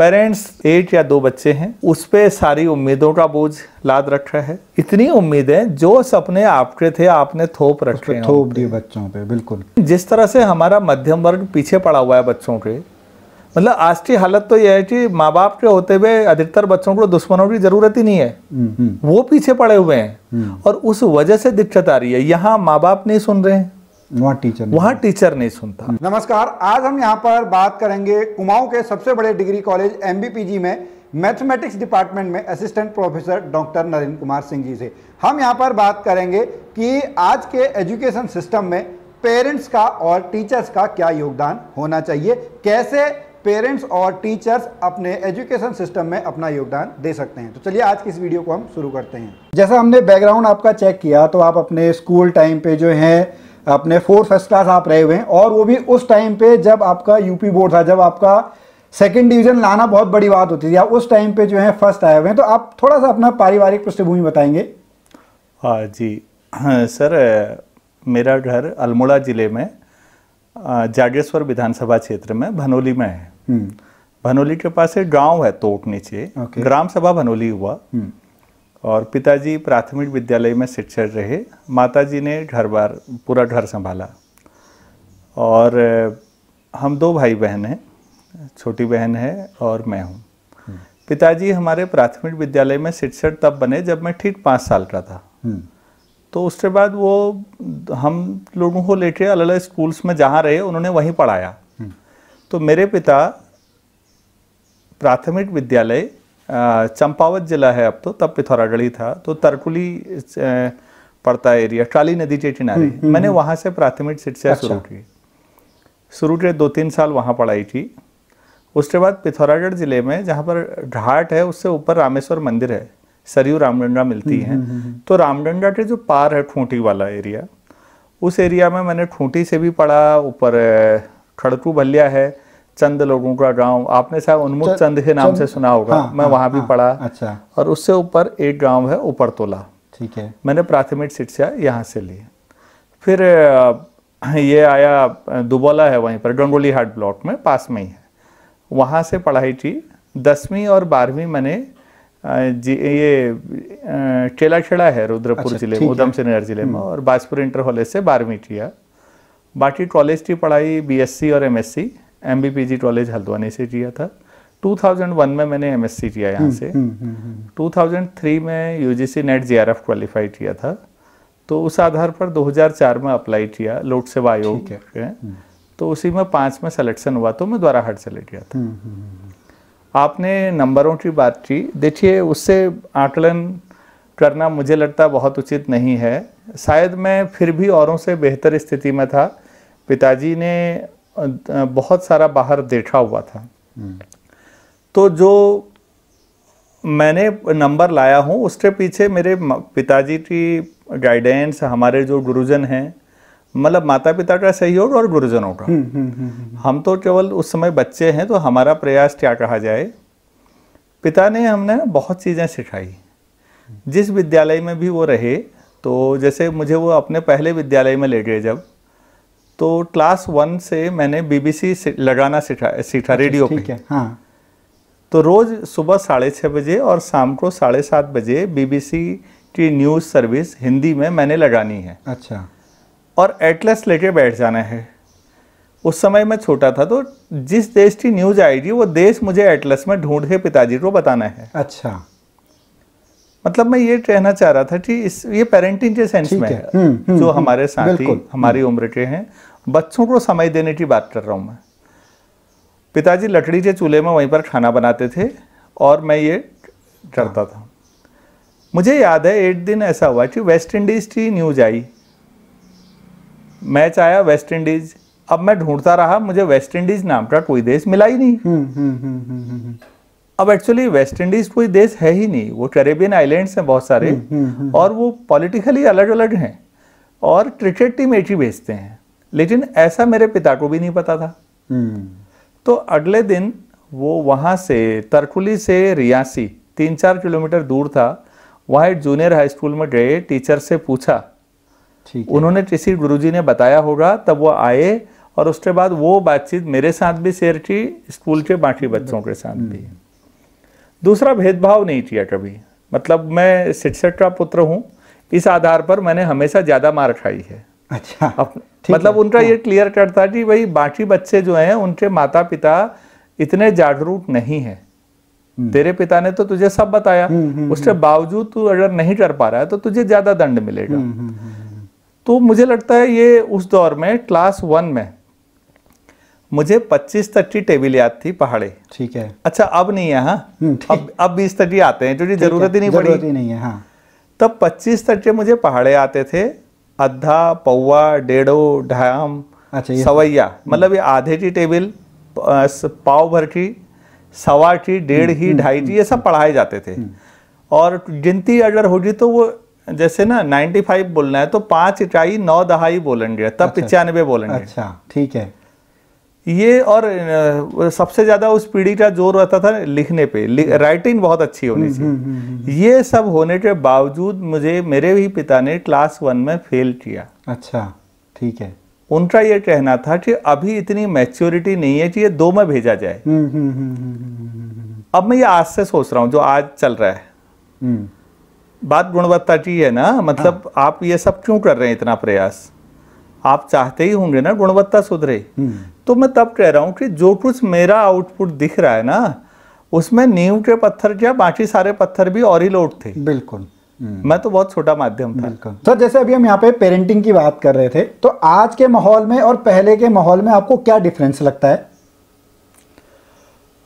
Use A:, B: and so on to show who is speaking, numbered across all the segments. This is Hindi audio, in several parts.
A: पेरेंट्स एक या दो बच्चे हैं उस पर सारी उम्मीदों का बोझ लाद रखा है इतनी उम्मीदें जो सपने आपके थे आपने थोप रखे थोप दिए बच्चों पे बिल्कुल जिस तरह से हमारा मध्यम वर्ग पीछे पड़ा हुआ है बच्चों के मतलब आज की हालत तो यह है कि माँ बाप के होते हुए अधिकतर बच्चों को दुश्मनों की जरूरत ही नहीं है हम्म, हम्म। वो पीछे पड़े हुए हैं हम्म। और उस वजह से दिक्कत आ रही है यहाँ माँ बाप नहीं सुन रहे हैं वहाँ टीचर वहाँ टीचर नहीं सुनता हम्म। नमस्कार आज हम यहाँ पर बात करेंगे कुमाऊं के सबसे बड़े डिग्री कॉलेज
B: एम में मैथमेटिक्स डिपार्टमेंट में assistant professor doctor Narendra Kumar Singh ji से हम यहाँ पर बात करेंगे कि आज के एजुकेशन सिस्टम में पेरेंट्स का और टीचर्स का क्या योगदान होना चाहिए कैसे पेरेंट्स और टीचर्स अपने एजुकेशन सिस्टम में अपना योगदान दे सकते हैं तो चलिए आज की इस वीडियो को हम शुरू करते हैं जैसा हमने बैकग्राउंड आपका चेक किया तो आप अपने स्कूल टाइम पे जो है अपने फोर फर्स्ट क्लास आप रहे हुए हैं और वो भी उस टाइम पे जब आपका यूपी बोर्ड था जब आपका सेकंड डिवीजन लाना बहुत बड़ी बात होती थी आप उस टाइम पे जो है फर्स्ट आए हुए हैं तो आप थोड़ा सा अपना पारिवारिक पृष्ठभूमि बताएंगे
A: हाँ जी हाँ, सर मेरा घर अल्मोड़ा ज़िले में जाडेश्वर विधानसभा क्षेत्र में भनोली में है हम्म। भनोली के पास एक गाँव है तोट नीचे ग्राम सभा भनोली हुआ हम्म। और पिताजी प्राथमिक विद्यालय में शिक्षक रहे माताजी ने घर बार पूरा घर संभाला और हम दो भाई बहन हैं छोटी बहन है और मैं हूँ हम्म। पिताजी हमारे प्राथमिक विद्यालय में शिक्षक तब बने जब मैं ठीक पाँच साल का था हम्म। तो उसके बाद वो हम लोगों को लेके अलग अलग स्कूल्स में जहाँ रहे उन्होंने वहीं पढ़ाया हम्म। तो मेरे पिता प्राथमिक विद्यालय चंपावत जिला है अब तो तब पिथौरागढ़ी था तो तरकुली पड़ता एरिया ट्राली नदी के किनारे हम्म, हम्म। मैंने वहाँ से प्राथमिक शिक्षा अच्छा। शुरू की शुरू के दो तीन साल वहाँ पढ़ाई थी उसके बाद पिथौरागढ़ जिले में जहाँ पर घाट है उससे ऊपर रामेश्वर मंदिर है सरयू रामडंडा मिलती हम्म, है तो रामडंडा के जो पार है ठूंटी वाला एरिया उस एरिया में मैंने ठूंटी से भी पढ़ा ऊपर खड़कू भल्या है चंद लोगों का गांव आपने शायद उन्मुख चंद के नाम से सुना होगा हाँ, मैं हाँ, वहां भी हाँ, पढ़ा अच्छा और उससे ऊपर एक गांव है ऊपर तोला ठीक है मैंने प्राथमिक शिक्षा यहाँ से ली फिर ये आया दुबोला है वहीं पर गंगोली हाट ब्लॉक में पास में ही है वहाँ से पढ़ाई की दसवीं और बारहवीं मैंने जी ये टेला खेड़ा है रुद्रपुर अच्छा, जिले में उधम सिंह नगर जिले में हम्म। और बाजपुर इंटर कॉलेज से बारहवीं किया बाकी कॉलेज की पढ़ाई बीएससी और MSc M B college Haldwani से किया था 2001 में मैंने एम एस सी किया यहाँ हम्म, से 2003 हम्म, हम्म, में U G C net J R F qualify किया था तो उस आधार पर 2004 में अप्लाई किया लोक सेवा आयोग तो उसी में पाँच में सिलेक्शन हुआ तो मैं द्वारा हट चले गया
C: था
A: आपने नंबरों की बात की देखिए उससे आकलन करना मुझे लगता बहुत उचित नहीं है शायद मैं फिर भी औरों से बेहतर स्थिति में था पिताजी ने बहुत सारा बाहर देखा हुआ था हम्म। तो जो मैंने नंबर लाया हूँ उसके पीछे मेरे पिताजी की गाइडेंस हमारे जो गुरुजन हैं मतलब माता पिता का सहयोग और गुरुजनों का हम्म,
C: हम्म,
A: हम तो केवल उस समय बच्चे हैं तो हमारा प्रयास क्या कहा जाए पिता ने हमने बहुत चीज़ें सिखाई जिस विद्यालय में भी वो रहे तो जैसे मुझे वो अपने पहले विद्यालय में ले गए जब तो क्लास वन से मैंने बीबीसी लगाना सीखा सीखा अच्छा, रेडियो पे हाँ तो रोज़ सुबह साढ़े छः बजे और शाम को साढ़े सात बजे बीबीसी की न्यूज़ सर्विस हिंदी में मैंने लगानी है अच्छा और एटलस लेके बैठ जाना है उस समय मैं छोटा था तो जिस देश की न्यूज़ आएगी वो देश मुझे एटलस में ढूंढ के पिताजी को बताना है अच्छा मतलब मैं ये कहना चाह रहा था कि इस ये पेरेंटिंग के सेंस में है, हुँ, हुँ, हम्म, हम्म, जो हम्म, हमारे साथी हमारी उम्र के हैं बच्चों को समय देने की बात कर रहा हूँ मैं पिताजी लकड़ी के चूल्हे में वहीं पर खाना बनाते थे और मैं ये करता था मुझे याद है एक दिन ऐसा हुआ कि वेस्ट इंडीज़ की न्यूज़ आई मैच आया वेस्ट इंडीज़ अब मैं ढूंढता रहा मुझे वेस्ट इंडीज़ नाम का कोई देश मिला ही नहीं हुँ, हुँ, हुँ, अब एक्चुअली वेस्ट इंडीज़ कोई देश है ही नहीं वो कैरेबियन आइलैंड्स हैं बहुत सारे हम्म, हम्म, हम्म, और वो पॉलिटिकली अलग अलग हैं और क्रिकेट टीम एक ही भेजते हैं लेकिन ऐसा मेरे पिता को भी नहीं पता था हम्म। तो अगले दिन वो वहां से तरकुली से रियासी तीन चार किलोमीटर दूर था वहां एक जूनियर हाई स्कूल में गए टीचर से पूछा उन्होंने किसी गुरुजी ने बताया होगा तब वो आए और उसके बाद वो बातचीत मेरे साथ भी शेयर की स्कूल के बाकी बच्चों के साथ भी हम्म। दूसरा भेदभाव नहीं किया कभी मतलब मैं शिक्षक का पुत्र हूँ इस आधार पर मैंने हमेशा ज़्यादा मार खाई है अच्छा मतलब उनका ये क्लियर हाँ। कट था कि भाई बाकी बच्चे जो हैं उनके माता पिता इतने जागरूक नहीं है हम्म। तेरे पिता ने तो तुझे सब बताया हम्म, हम्म, उसके बावजूद तू अगर नहीं कर पा रहा है तो तुझे ज्यादा दंड मिलेगा तो मुझे लगता है ये उस दौर में क्लास वन में मुझे 25 तक की टेबिल याद थी पहाड़े ठीक है अच्छा अब नहीं है हाँ अब अब बीस तक ही आते हैं क्योंकि जरूरत ही नहीं पड़ी नहीं है हाँ तब 25 तक के मुझे पहाड़े आते थे अद्धा पौवा डेढ़ो ढाम अच्छा, सवैया हम्म। मतलब ये आधे की टेबल पाव भर की सवा की डेढ़ ही हम्म, हम्म, ढाई की ये सब पढ़ाए जाते थे और गिनती अगर होगी तो वो जैसे ना 95 बोलना है तो पांच इकाई नौ दहाई बोलेंगे तब अच्छा। पिचानवे बोलेंगे अच्छा ठीक है ये और सबसे ज़्यादा उस पीढ़ी का जोर रहता था लिखने पे राइटिंग हम्म। बहुत अच्छी होनी हम्म, चाहिए हम्म, ये सब होने के बावजूद मुझे मेरे भी पिता ने क्लास वन में फेल किया अच्छा ठीक है उनका ये कहना था कि अभी इतनी मैच्योरिटी नहीं है कि ये दो में भेजा जाए अब मैं ये आज से सोच रहा हूँ जो आज चल रहा है बात गुणवत्ता की है ना मतलब हाँ। आप ये सब क्यों कर रहे हैं इतना प्रयास आप चाहते ही होंगे ना गुणवत्ता सुधरे तो मैं तब कह रहा हूँ कि जो कुछ मेरा आउटपुट दिख रहा है ना उसमें नींव के पत्थर क्या बाकी सारे पत्थर भी और ही लोड थे बिल्कुल मैं हम्म। तो बहुत छोटा माध्यम था बिल्कुल सर
B: तो जैसे अभी हम यहाँ पे पेरेंटिंग की बात कर रहे थे तो आज के माहौल में और पहले के माहौल में आपको क्या डिफरेंस लगता है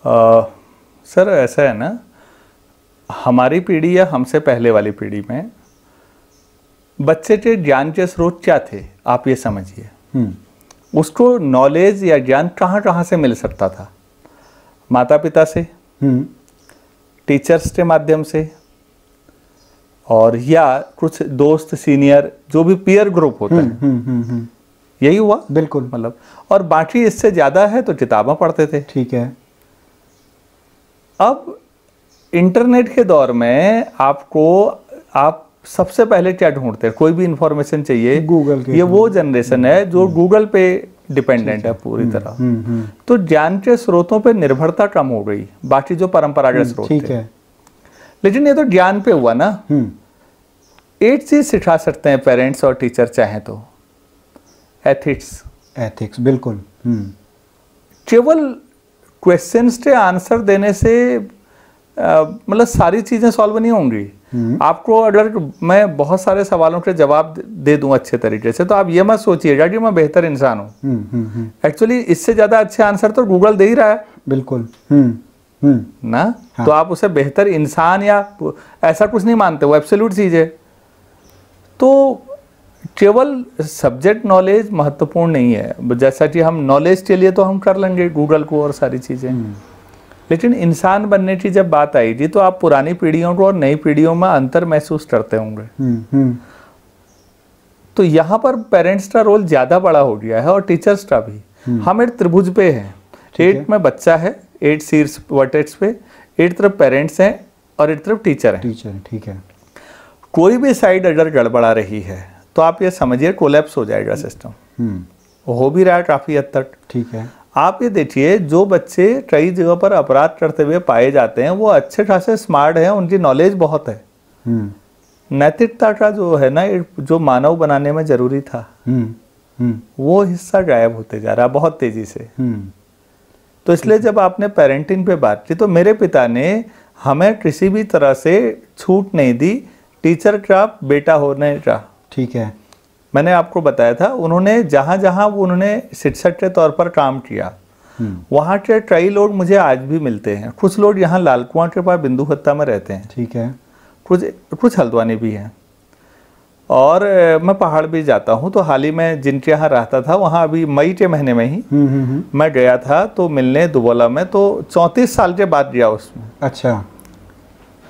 A: आ, सर ऐसा है ना हमारी पीढ़ी या हमसे पहले वाली पीढ़ी में बच्चे के ज्ञान के स्रोत क्या थे आप ये समझिए हम्म। उसको नॉलेज या ज्ञान कहाँ कहाँ से मिल सकता था माता पिता से टीचर्स हम्म। के माध्यम से और या कुछ दोस्त सीनियर जो भी पीयर ग्रुप होते हम्म,
C: हैं हम्म,
A: यही हुआ बिल्कुल मतलब और बाकी इससे ज़्यादा है तो किताबें पढ़ते थे ठीक है अब इंटरनेट के दौर में आपको आप सबसे पहले क्या ढूंढते हैं कोई भी इंफॉर्मेशन चाहिए गूगल ये वो जनरेशन है जो गूगल हम्म। पे डिपेंडेंट है पूरी हम्म, तरह हम्म, तो ज्ञान के स्रोतों पर निर्भरता कम हो गई बाकी जो परंपरागत स्रोत ठीक है लेकिन ये तो ज्ञान पे हुआ ना एक चीज सिखा सकते हैं पेरेंट्स और टीचर चाहे तो एथिक्स एथिक्स बिल्कुल केवल क्वेश्चन के आंसर देने से मतलब सारी चीजें सॉल्व नहीं होंगी हम्म। आपको अगर मैं बहुत सारे सवालों के जवाब दे दूं अच्छे तरीके से तो आप ये मत सोचिए कि मैं बेहतर इंसान हूँ
C: एक्चुअली
A: हम्म, हम्म, इससे ज़्यादा अच्छे आंसर तो गूगल दे ही रहा है बिल्कुल ना हाँ। तो आप उसे बेहतर इंसान या ऐसा कुछ नहीं मानते वो एब्सोल्यूट चीज़ है तो केवल सब्जेक्ट नॉलेज महत्वपूर्ण नहीं है जैसा कि हम नॉलेज के लिए तो हम कर लेंगे गूगल को और सारी चीज़ें लेकिन इंसान बनने की जब बात आएगी तो आप पुरानी पीढ़ियों को और नई पीढ़ियों में अंतर महसूस करते होंगे हम्म, हम्म। तो यहाँ पर पेरेंट्स का रोल ज़्यादा बड़ा हो गया है और टीचर्स का भी हम हम्म। एक त्रिभुज पे हैं एट में बच्चा है एट सीर्स वर्टेट्स पे एक तरफ पेरेंट्स हैं और एक तरफ टीचर हैं टीचर ठीक है कोई भी साइड अगर गड़बड़ा रही है तो आप ये समझिए कोलेप्स हो जाएगा सिस्टम हो भी रहा है काफ़ी हद तक ठीक है आप ये देखिए जो बच्चे कई जगह पर अपराध करते हुए पाए जाते हैं वो अच्छे खासे स्मार्ट हैं उनकी नॉलेज बहुत है
C: हम्म।
A: नैतिकता का जो है ना जो मानव बनाने में जरूरी था
C: हम्म, हम्म।
A: वो हिस्सा गायब होते जा रहा बहुत तेजी से तो इसलिए जब आपने पेरेंटिंग पे बात की तो मेरे पिता ने हमें किसी भी तरह से छूट नहीं दी टीचर का बेटा होने का ठीक है मैंने आपको बताया था उन्होंने जहाँ जहाँ वो उन्होंने शिक्षक के तौर पर काम किया हम्म। वहाँ के कई लोग मुझे आज भी मिलते हैं कुछ लोग यहाँ लाल कुआ के पास बिंदु हत्ता में रहते हैं ठीक है कुछ कुछ हल्द्वानी भी हैं और मैं पहाड़ भी जाता हूँ तो हाल ही में जिनके यहाँ रहता था वहाँ अभी मई के महीने में ही हम्म, हम्म, मैं गया था तो मिलने दुबोला में तो चौंतीस साल के बाद गया उसमें अच्छा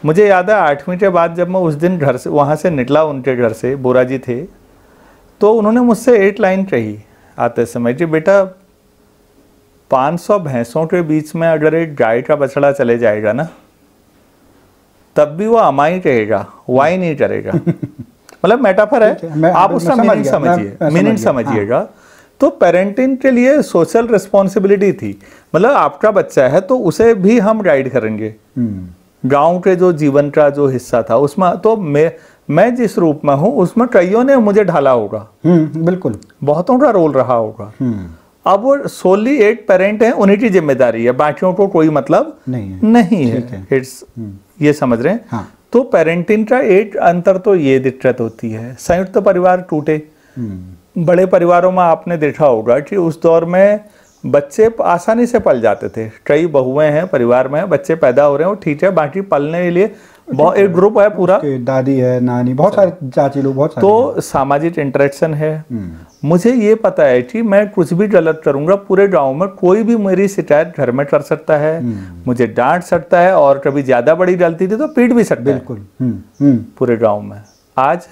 A: मुझे याद है आठवीं के बाद जब मैं उस दिन घर से वहाँ से निकला उनके घर से बोरा जी थे तो उन्होंने मुझसे एट लाइन कही आते समय जी बेटा 500 भैंसों के बीच में अगर एक गाय का बछड़ा चले जाएगा ना तब भी वो अमाई रहेगा वाई हाँ। नहीं करेगा मतलब मेटाफर है आप उसका मीनिंग समझिए मीनिंग समझिएगा हाँ। तो पेरेंटिंग के लिए सोशल रिस्पॉन्सिबिलिटी थी मतलब आपका बच्चा है तो उसे भी हम गाइड करेंगे हम्म। गांव के जो जीवन का जो हिस्सा था उसमें तो मैं मैं जिस रूप में हूँ उसमें कईयों ने मुझे ढाला होगा हम्म, बिल्कुल बहुतों का रोल रहा होगा हम्म। अब वो सोली एट पेरेंट है उन्हीं की जिम्मेदारी है बाकियों को कोई मतलब नहीं है, नहीं है इट्स हम्म। ये समझ रहे हैं हाँ। तो पेरेंटिंग का एक अंतर तो ये दिक्कत होती है संयुक्त तो परिवार टूटे बड़े परिवारों में आपने देखा होगा कि उस दौर में बच्चे आसानी से पल जाते थे कई बहुएं हैं परिवार में बच्चे पैदा हो रहे हैं वो ठीक है बाकी पलने के लिए अच्छा, एक ग्रुप अच्छा। है पूरा दादी है नानी बहुत अच्छा। सारे चाची लोग बहुत तो सामाजिक इंटरेक्शन है हम्म। मुझे ये पता है कि मैं कुछ भी गलत करूंगा पूरे गांव में कोई भी मेरी शिकायत घर में कर सकता है हम्म। मुझे डांट सकता है और कभी ज्यादा बड़ी गलती थी तो पीट भी सकता बिल्कुल हम्म, पूरे गाँव में आज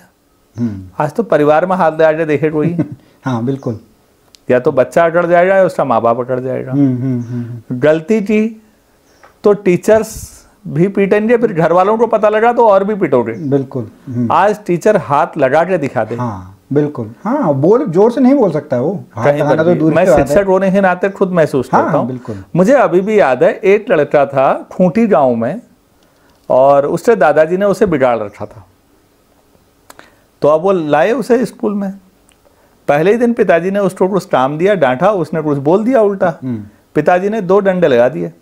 A: आज तो परिवार में हाथ दे देखे कोई हाँ बिल्कुल या तो बच्चा अटड़ जाएगा या उसका माँ बाप अटड़ जाएगा गलती की तो टीचर्स भी पीटेंगे फिर घर वालों को पता लगा तो और भी पीटोगे बिल्कुल हम्म। आज टीचर हाथ लगा के दिखा दे हाँ,
B: बिल्कुल हाँ बोल जोर से नहीं बोल सकता वो
A: हाँ तो दूर मैं शिक्षक होने के नाते खुद महसूस हाँ, करता हूँ बिल्कुल मुझे अभी भी याद है एक लड़का था खूंटी गांव में और उससे दादाजी ने उसे बिगाड़ रखा था तो अब वो लाए उसे स्कूल में पहले ही दिन पिताजी ने उसको कुछ काम दिया डांटा उसने कुछ बोल दिया उल्टा हम्म। पिताजी ने दो डंडे लगा दिए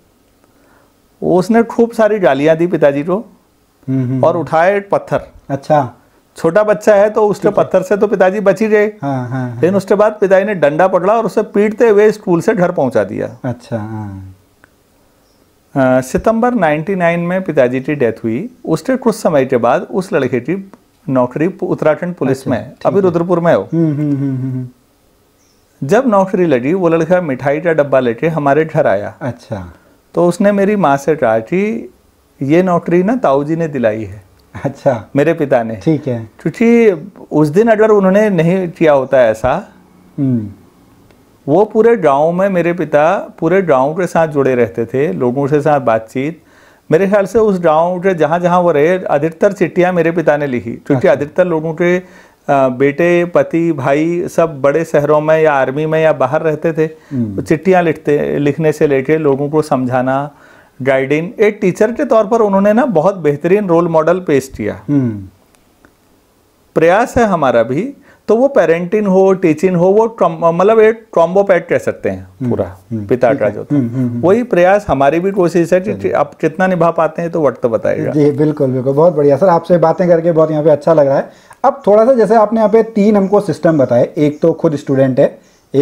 A: उसने खूब सारी गालियां दी पिताजी को
C: हम्म, हम्म। और
A: उठाए पत्थर अच्छा छोटा बच्चा है तो उसके पत्थर से तो पिताजी बच ही गए हाँ, हाँ, हाँ। लेकिन उसके बाद पिताजी ने डंडा पकड़ा और उसे पीटते हुए स्कूल से घर पहुंचा दिया अच्छा हाँ। सितंबर 99 में पिताजी की डेथ हुई उसके कुछ समय के बाद उस लड़के की नौकरी उत्तराखंड पुलिस अच्छा, में अभी रुद्रपुर में हो
B: हम्म,
A: जब नौकरी लगी वो लड़का मिठाई का डब्बा लेके हमारे घर आया अच्छा तो उसने मेरी माँ से कहा कि ये नौकरी ना ताऊ जी ने दिलाई है अच्छा मेरे पिता ने ठीक है क्योंकि उस दिन अगर उन्होंने नहीं किया होता ऐसा हम्म। वो पूरे गांव में मेरे पिता पूरे गांव के साथ जुड़े रहते थे लोगों के साथ बातचीत मेरे ख्याल से उस गांव के जहाँ जहाँ वो रहे अधिकतर चिट्ठियाँ मेरे पिता ने लिखी क्योंकि अच्छा। अधिकतर लोगों के बेटे पति भाई सब बड़े शहरों में या आर्मी में या बाहर रहते थे हम्म। तो चिट्ठियाँ लिखते लिखने से लेके लोगों को समझाना गाइडिंग एक टीचर के तौर पर उन्होंने ना बहुत बेहतरीन रोल मॉडल पेश किया हम्म। प्रयास है हमारा भी तो वो पेरेंटिंग हो टीचिंग हो वो मतलब एक ट्रॉम्बो पैट कह सकते हैं हम्म, पूरा पिता का जो वही प्रयास हमारी भी कोशिश है कि आप कितना निभा पाते हैं तो वक्त तो बताएगा जी
B: बिल्कुल बिल्कुल बहुत बढ़िया सर आपसे बातें करके बहुत यहाँ पे अच्छा लग रहा है अब थोड़ा सा जैसे आपने यहाँ पे तीन हमको सिस्टम बताए एक तो खुद स्टूडेंट है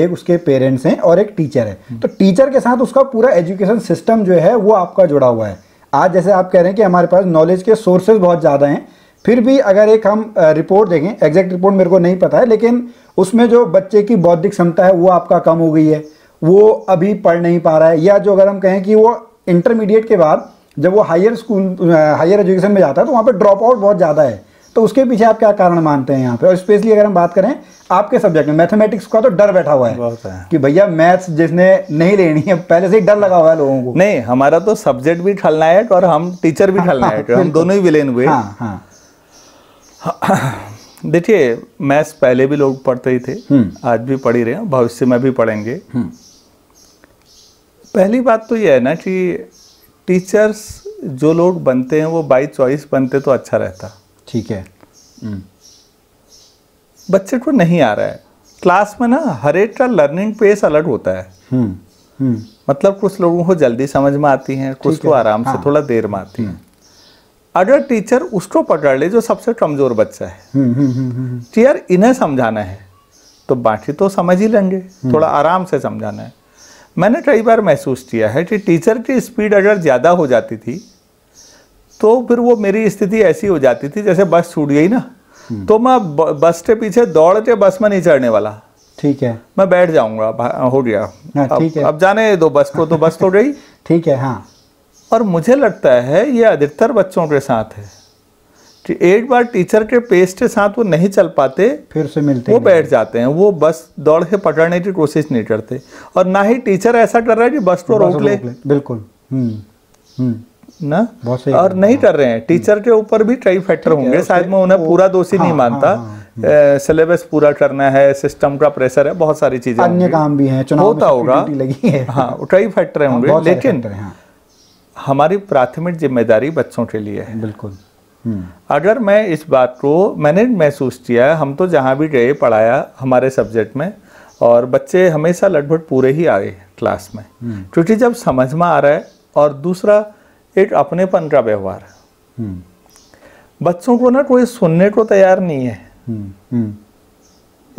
B: एक उसके पेरेंट्स हैं और एक टीचर है हम्म। तो टीचर के साथ उसका पूरा एजुकेशन सिस्टम जो है वो आपका जुड़ा हुआ है आज जैसे आप कह रहे हैं कि हमारे पास नॉलेज के सोर्सेज बहुत ज़्यादा हैं फिर भी अगर एक हम रिपोर्ट देखें एग्जैक्ट रिपोर्ट मेरे को नहीं पता है लेकिन उसमें जो बच्चे की बौद्धिक क्षमता है वो आपका कम हो गई है वो अभी पढ़ नहीं पा रहा है या जो अगर हम कहें कि वो इंटरमीडिएट के बाद जब वो हायर स्कूल हायर एजुकेशन में जाता है तो वहाँ पर ड्रॉप आउट बहुत ज़्यादा है तो उसके पीछे आप क्या कारण मानते हैं यहाँ पे और स्पेशली अगर हम बात करें आपके सब्जेक्ट में मैथमेटिक्स का तो डर बैठा हुआ है, है। कि भैया मैथ्स जिसने नहीं लेनी है पहले से ही डर लगा हुआ है लोगों को
A: नहीं हमारा तो सब्जेक्ट भी है और हम टीचर भी हाँ, है हम दोनों ही विलेन हुए हाँ, हाँ। देखिए मैथ्स पहले भी लोग पढ़ते ही थे हम्म। आज भी पढ़ ही रहे भविष्य में भी पढ़ेंगे हम्म। पहली बात तो यह है ना कि टीचर्स जो लोग बनते हैं वो बाई चॉइस बनते तो अच्छा रहता
B: ठीक है हम्म।
A: बच्चे को नहीं आ रहा है क्लास में ना हर एक का लर्निंग पेस अलग होता है
C: हम्म, हम्म।
A: मतलब कुछ लोगों को जल्दी समझ में आती है कुछ को आराम हाँ। से थोड़ा देर में आती है अगर टीचर उसको पकड़ ले जो सबसे कमज़ोर बच्चा है टीचर इन्हें समझाना है तो बाकी तो समझ ही लेंगे थोड़ा आराम से समझाना है मैंने कई बार महसूस किया है कि टीचर की स्पीड अगर ज़्यादा हो जाती थी तो फिर वो मेरी स्थिति ऐसी हो जाती थी जैसे बस छूट गई ना हम्म। तो मैं बस के पीछे दौड़ के बस में नहीं चढ़ने वाला ठीक है मैं बैठ जाऊंगा हाँ, हो गया हाँ, अब, है। अब जाने दो बस को तो बस तो गई ठीक है हाँ और मुझे लगता है ये अधिकतर बच्चों के साथ है कि एक बार टीचर के पेस के साथ वो नहीं चल पाते फिर से मिलते वो बैठ जाते हैं वो बस दौड़ के पकड़ने की कोशिश नहीं करते और ना ही टीचर ऐसा कर रहा है कि बस को रोक ले
B: बिल्कुल हम्म हम्म ना बहुत सही
A: और नहीं कर रहे हैं टीचर हम्म। के ऊपर भी कई फैक्टर होंगे शायद मैं उन्हें पूरा दोषी हाँ, नहीं हाँ, मानता सिलेबस हाँ, पूरा करना है सिस्टम का प्रेशर है बहुत सारी चीजें अन्य काम
B: भी हैं चुनाव होता
A: होगा लगी है हाँ कई फैक्टर होंगे लेकिन हमारी प्राथमिक जिम्मेदारी बच्चों के लिए है बिल्कुल हम्म। अगर मैं इस बात को मैंने महसूस किया हम तो जहाँ भी गए पढ़ाया हमारे सब्जेक्ट में और बच्चे हमेशा लगभग पूरे ही आए क्लास में हम्म। क्योंकि जब समझ में आ रहा है और दूसरा एक अपनेपन का व्यवहार हम्म। बच्चों को ना कोई सुनने को तैयार नहीं है
C: हम्म, हम्म।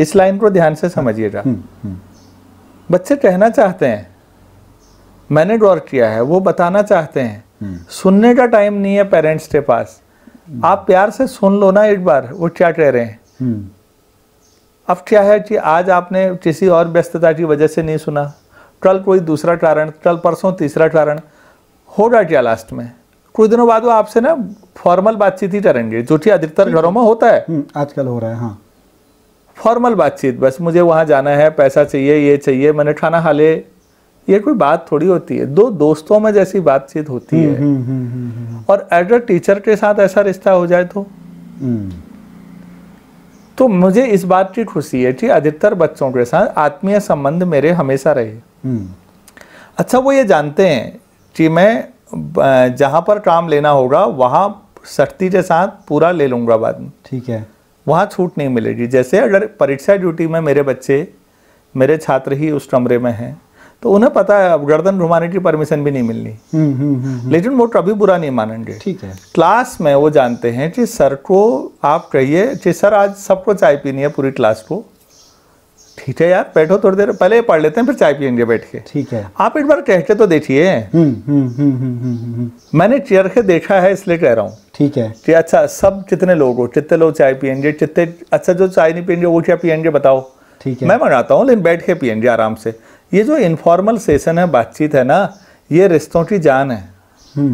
A: इस लाइन को ध्यान से समझिएगा बच्चे कहना चाहते हैं मैंने गौर किया है वो बताना चाहते हैं सुनने का टाइम नहीं है पेरेंट्स के पास आप प्यार से सुन लो ना एक बार वो क्या कह रहे हैं अब क्या है कि आज आपने किसी और व्यस्तता की वजह से नहीं सुना कल कोई दूसरा कारण कल परसों तीसरा कारण होगा क्या लास्ट में कुछ दिनों बाद वो आपसे ना फॉर्मल बातचीत ही करेंगे जो कि अधिकतर घरों में होता है हम्म, आजकल हो रहा है हाँ फॉर्मल बातचीत बस मुझे वहाँ जाना है पैसा चाहिए ये चाहिए मैंने खाना खा ले ये कोई बात थोड़ी होती है दो दोस्तों में जैसी बातचीत होती हम्म, है हम्म, और एज अ टीचर के साथ ऐसा रिश्ता हो जाए तो तो मुझे इस बात की खुशी है कि अधिकतर बच्चों के साथ आत्मीय संबंध मेरे हमेशा रहे अच्छा वो ये जानते हैं मैं जहाँ पर काम लेना होगा वहाँ सख्ती के साथ पूरा ले लूँगा बाद में ठीक है वहाँ छूट नहीं मिलेगी जैसे अगर परीक्षा ड्यूटी में मेरे बच्चे मेरे छात्र ही उस कमरे में हैं तो उन्हें पता है अब गर्दन घुमाने की परमिशन भी नहीं मिलनी
C: हम्म, हम्म, हम्म,
A: लेकिन वो कभी बुरा नहीं मानेंगे ठीक है क्लास में वो जानते हैं कि सर को आप कहिए कि सर आज सबको चाय पीनी है पूरी क्लास को ठीक है यार बैठो थोड़ी देर पहले पढ़ लेते हैं फिर चाय पियेंगे बैठ के ठीक है आप एक बार कहते तो देखिए हम्म, हम्म, हम्म, मैंने चेयर के देखा है इसलिए कह रहा हूँ ठीक है कि अच्छा सब कितने लोग हो कितने लोग चाय पियेंगे कितने अच्छा जो चाय नहीं पियेंगे वो क्या पियेंगे बताओ ठीक है मैं मनाता हूँ लेकिन बैठ के पियेंगे आराम से ये जो इनफॉर्मल सेशन है बातचीत है ना ये रिश्तों की जान है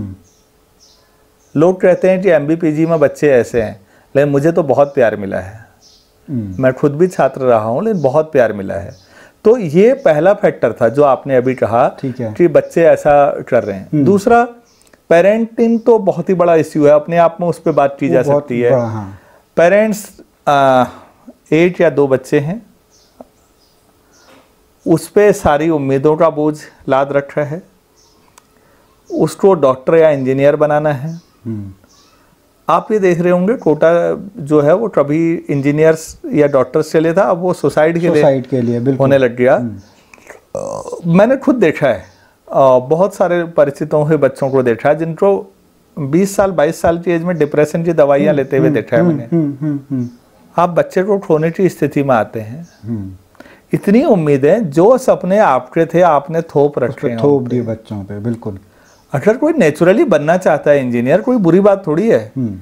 A: लोग कहते हैं कि एम में बच्चे ऐसे हैं लेकिन मुझे तो बहुत प्यार मिला है हम्म। मैं खुद भी छात्र रहा हूँ लेकिन बहुत प्यार मिला है तो ये पहला फैक्टर था जो आपने अभी कहा कि बच्चे ऐसा कर रहे हैं हम्म। दूसरा पेरेंटिंग तो बहुत ही बड़ा इश्यू है अपने आप में उस पर बात की जा सकती है पेरेंट्स एट हाँ। या दो बच्चे हैं उस पर सारी उम्मीदों का बोझ लाद रखा है उसको डॉक्टर या इंजीनियर बनाना है हम्म। आप ये देख रहे होंगे कोटा जो है वो कभी इंजीनियर्स या डॉक्टर्स चले था अब वो सोसाइटी के
B: के लिए होने
A: लग गया हम्म। मैंने खुद देखा है बहुत सारे परिचितों के बच्चों को देखा है जिनको 20 साल 22 साल की एज में डिप्रेशन की दवाइयाँ हम्म, लेते हुए हम्म, देखा है
C: मैंने
A: आप बच्चे को खोने की स्थिति में आते हैं इतनी उम्मीदें जो सपने आपके थे आपने थोप रखे थोप दिए बच्चों पे बिल्कुल अगर कोई नेचुरली बनना चाहता है इंजीनियर कोई बुरी बात थोड़ी है हम्म।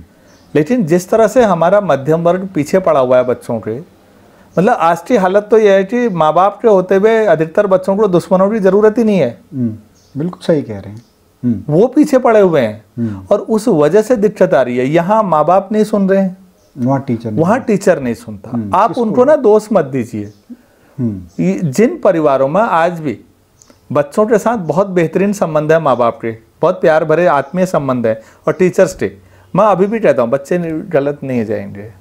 A: लेकिन जिस तरह से हमारा मध्यम वर्ग पीछे पड़ा हुआ है बच्चों के मतलब आज की हालत तो यह है कि माँ बाप के होते हुए अधिकतर बच्चों को दुश्मनों की जरूरत ही नहीं है हम्म, बिल्कुल सही कह रहे हैं हम्म। वो पीछे पड़े हुए हैं और उस वजह से दिक्कत आ रही है यहाँ माँ बाप नहीं सुन रहे हैं वहाँ टीचर वहाँ टीचर नहीं सुनता आप उनको ना दोष मत
C: दीजिए
A: जिन परिवारों में आज भी बच्चों के साथ बहुत बेहतरीन संबंध है माँ बाप के बहुत प्यार भरे आत्मीय संबंध है और टीचर्स डे मैं अभी भी कहता हूँ बच्चे गलत नहीं जाएंगे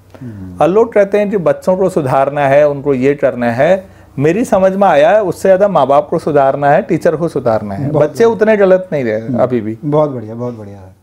A: और लोग कहते हैं कि बच्चों को सुधारना है उनको ये करना है मेरी समझ में आया है उससे ज़्यादा माँ बाप को सुधारना है टीचर को सुधारना है बच्चे उतने गलत नहीं रहे अभी भी बहुत बढ़िया बहुत बढ़िया